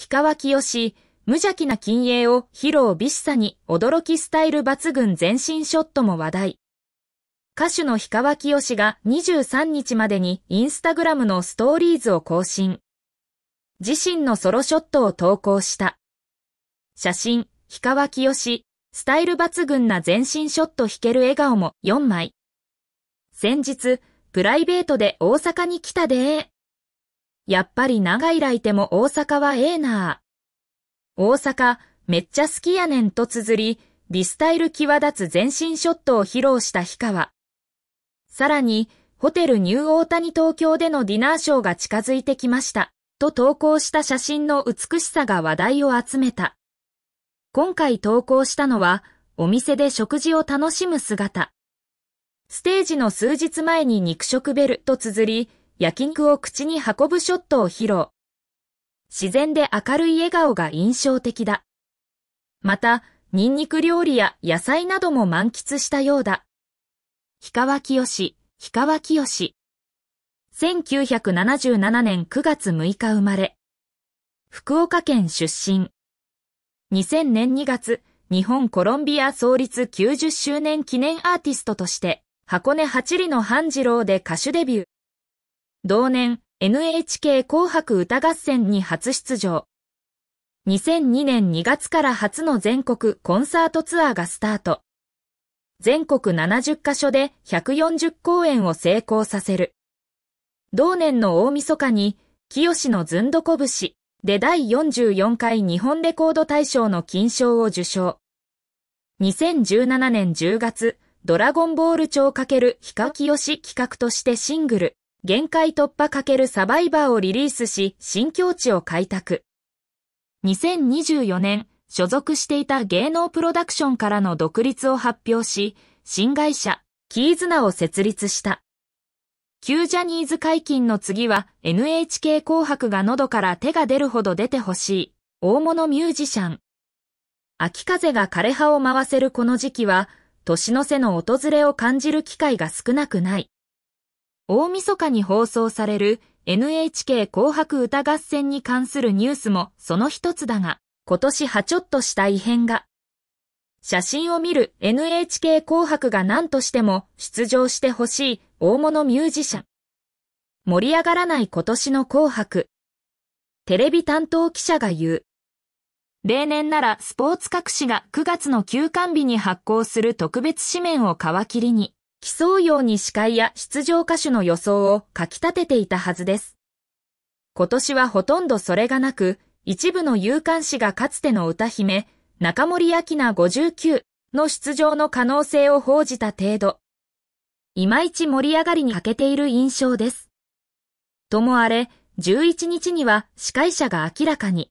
氷川きよし、無邪気な禁鋭を披露美しさに驚きスタイル抜群全身ショットも話題。歌手の氷川きよしが23日までにインスタグラムのストーリーズを更新。自身のソロショットを投稿した。写真、氷川きよし、スタイル抜群な全身ショット弾ける笑顔も4枚。先日、プライベートで大阪に来たでやっぱり長いらいても大阪はええな大阪、めっちゃ好きやねんと綴り、リスタイル際立つ全身ショットを披露した氷川。さらに、ホテルニューオータニ東京でのディナーショーが近づいてきました。と投稿した写真の美しさが話題を集めた。今回投稿したのは、お店で食事を楽しむ姿。ステージの数日前に肉食ベルと綴り、焼肉を口に運ぶショットを披露。自然で明るい笑顔が印象的だ。また、ニンニク料理や野菜なども満喫したようだ。氷川清し、氷川清よし。1977年9月6日生まれ。福岡県出身。2000年2月、日本コロンビア創立90周年記念アーティストとして、箱根八里の半次郎で歌手デビュー。同年、NHK 紅白歌合戦に初出場。2002年2月から初の全国コンサートツアーがスタート。全国70カ所で140公演を成功させる。同年の大晦日に、清のずんどこぶしで第44回日本レコード大賞の金賞を受賞。2017年10月、ドラゴンボール超×ヒカキヨシ企画としてシングル、限界突破×サバイバーをリリースし、新境地を開拓。2024年、所属していた芸能プロダクションからの独立を発表し、新会社、キーズナを設立した。旧ジャニーズ解禁の次は NHK 紅白が喉から手が出るほど出てほしい、大物ミュージシャン。秋風が枯葉を回せるこの時期は、年の瀬の訪れを感じる機会が少なくない。大晦日に放送される NHK 紅白歌合戦に関するニュースもその一つだが、今年はちょっとした異変が。写真を見る NHK 紅白が何としても出場してほしい大物ミュージシャン。盛り上がらない今年の紅白。テレビ担当記者が言う。例年ならスポーツ各紙が9月の休館日に発行する特別紙面を皮切りに、競うように司会や出場歌手の予想を書き立てていたはずです。今年はほとんどそれがなく、一部の有刊誌がかつての歌姫、中森明菜59の出場の可能性を報じた程度。いまいち盛り上がりに欠けている印象です。ともあれ、11日には司会者が明らかに。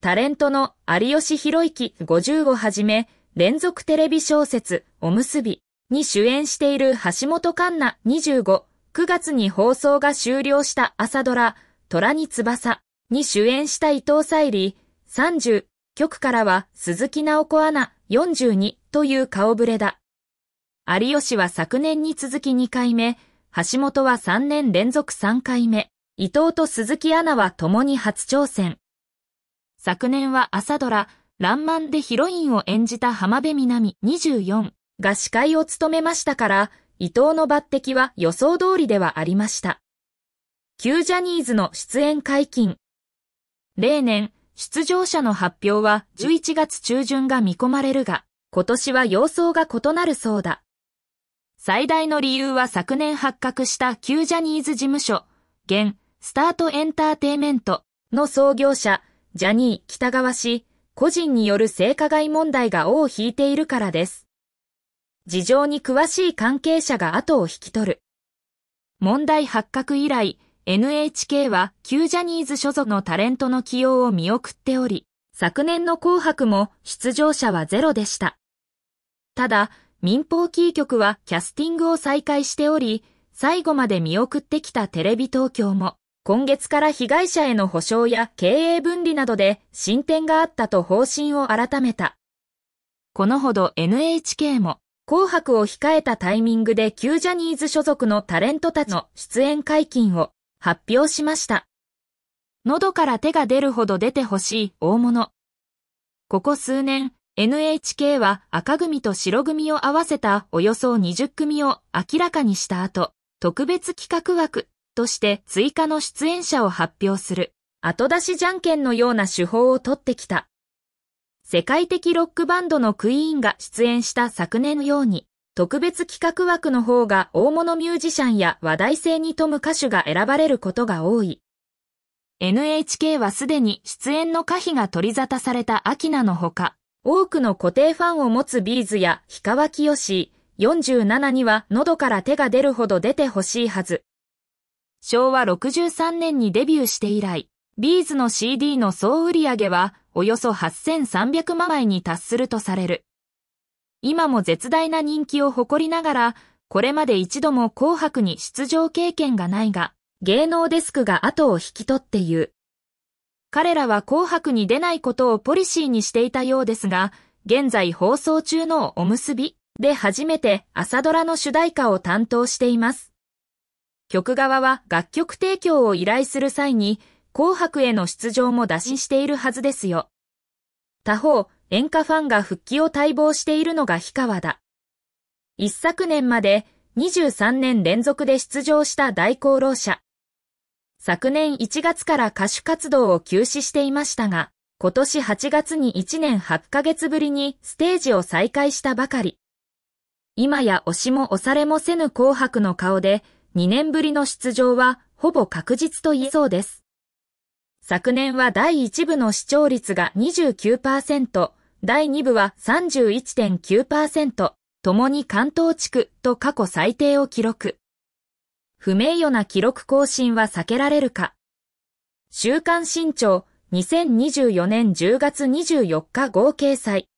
タレントの有吉弘行50をはじめ、連続テレビ小説、おむすび、に主演している橋本環奈25、9月に放送が終了した朝ドラ、虎に翼に主演した伊藤沙莉30、局からは鈴木直子アナ42という顔ぶれだ。有吉は昨年に続き2回目、橋本は3年連続3回目、伊藤と鈴木アナは共に初挑戦。昨年は朝ドラ、マ漫でヒロインを演じた浜辺美波24、が司会を務めましたから、伊藤の抜擢は予想通りではありました。旧ジャニーズの出演解禁。例年、出場者の発表は11月中旬が見込まれるが、今年は様相が異なるそうだ。最大の理由は昨年発覚した旧ジャニーズ事務所、現、スタートエンターテイメントの創業者、ジャニー北川氏、個人による性加害問題が尾を引いているからです。事情に詳しい関係者が後を引き取る。問題発覚以来、NHK は旧ジャニーズ所属のタレントの起用を見送っており、昨年の紅白も出場者はゼロでした。ただ、民放キー局はキャスティングを再開しており、最後まで見送ってきたテレビ東京も、今月から被害者への補償や経営分離などで進展があったと方針を改めた。このほど NHK も紅白を控えたタイミングで旧ジャニーズ所属のタレントたちの出演解禁を発表しました。喉から手が出るほど出てほしい大物。ここ数年、NHK は赤組と白組を合わせたおよそ20組を明らかにした後、特別企画枠として追加の出演者を発表する後出しじゃんけんのような手法をとってきた。世界的ロックバンドのクイーンが出演した昨年のように、特別企画枠の方が大物ミュージシャンや話題性に富む歌手が選ばれることが多い。NHK はすでに出演の可否が取り沙汰されたアキナのほか、多くの固定ファンを持つビーズや氷川きよし、47には喉から手が出るほど出てほしいはず。昭和63年にデビューして以来、ビーズの CD の総売上はおよそ8300万枚に達するとされる。今も絶大な人気を誇りながら、これまで一度も紅白に出場経験がないが、芸能デスクが後を引き取って言う。彼らは紅白に出ないことをポリシーにしていたようですが、現在放送中のおむすびで初めて朝ドラの主題歌を担当しています。曲側は楽曲提供を依頼する際に、紅白への出場も打診しているはずですよ。他方、演歌ファンが復帰を待望しているのが氷川だ。一昨年まで23年連続で出場した大功労者。昨年1月から歌手活動を休止していましたが、今年8月に1年8ヶ月ぶりにステージを再開したばかり。今や押しも押されもせぬ紅白の顔で、2年ぶりの出場はほぼ確実と言いそうです。昨年は第1部の視聴率が29%、第2部は31.9%、ともに関東地区と過去最低を記録。不名誉な記録更新は避けられるか。週刊新潮2024年10月24日合掲載。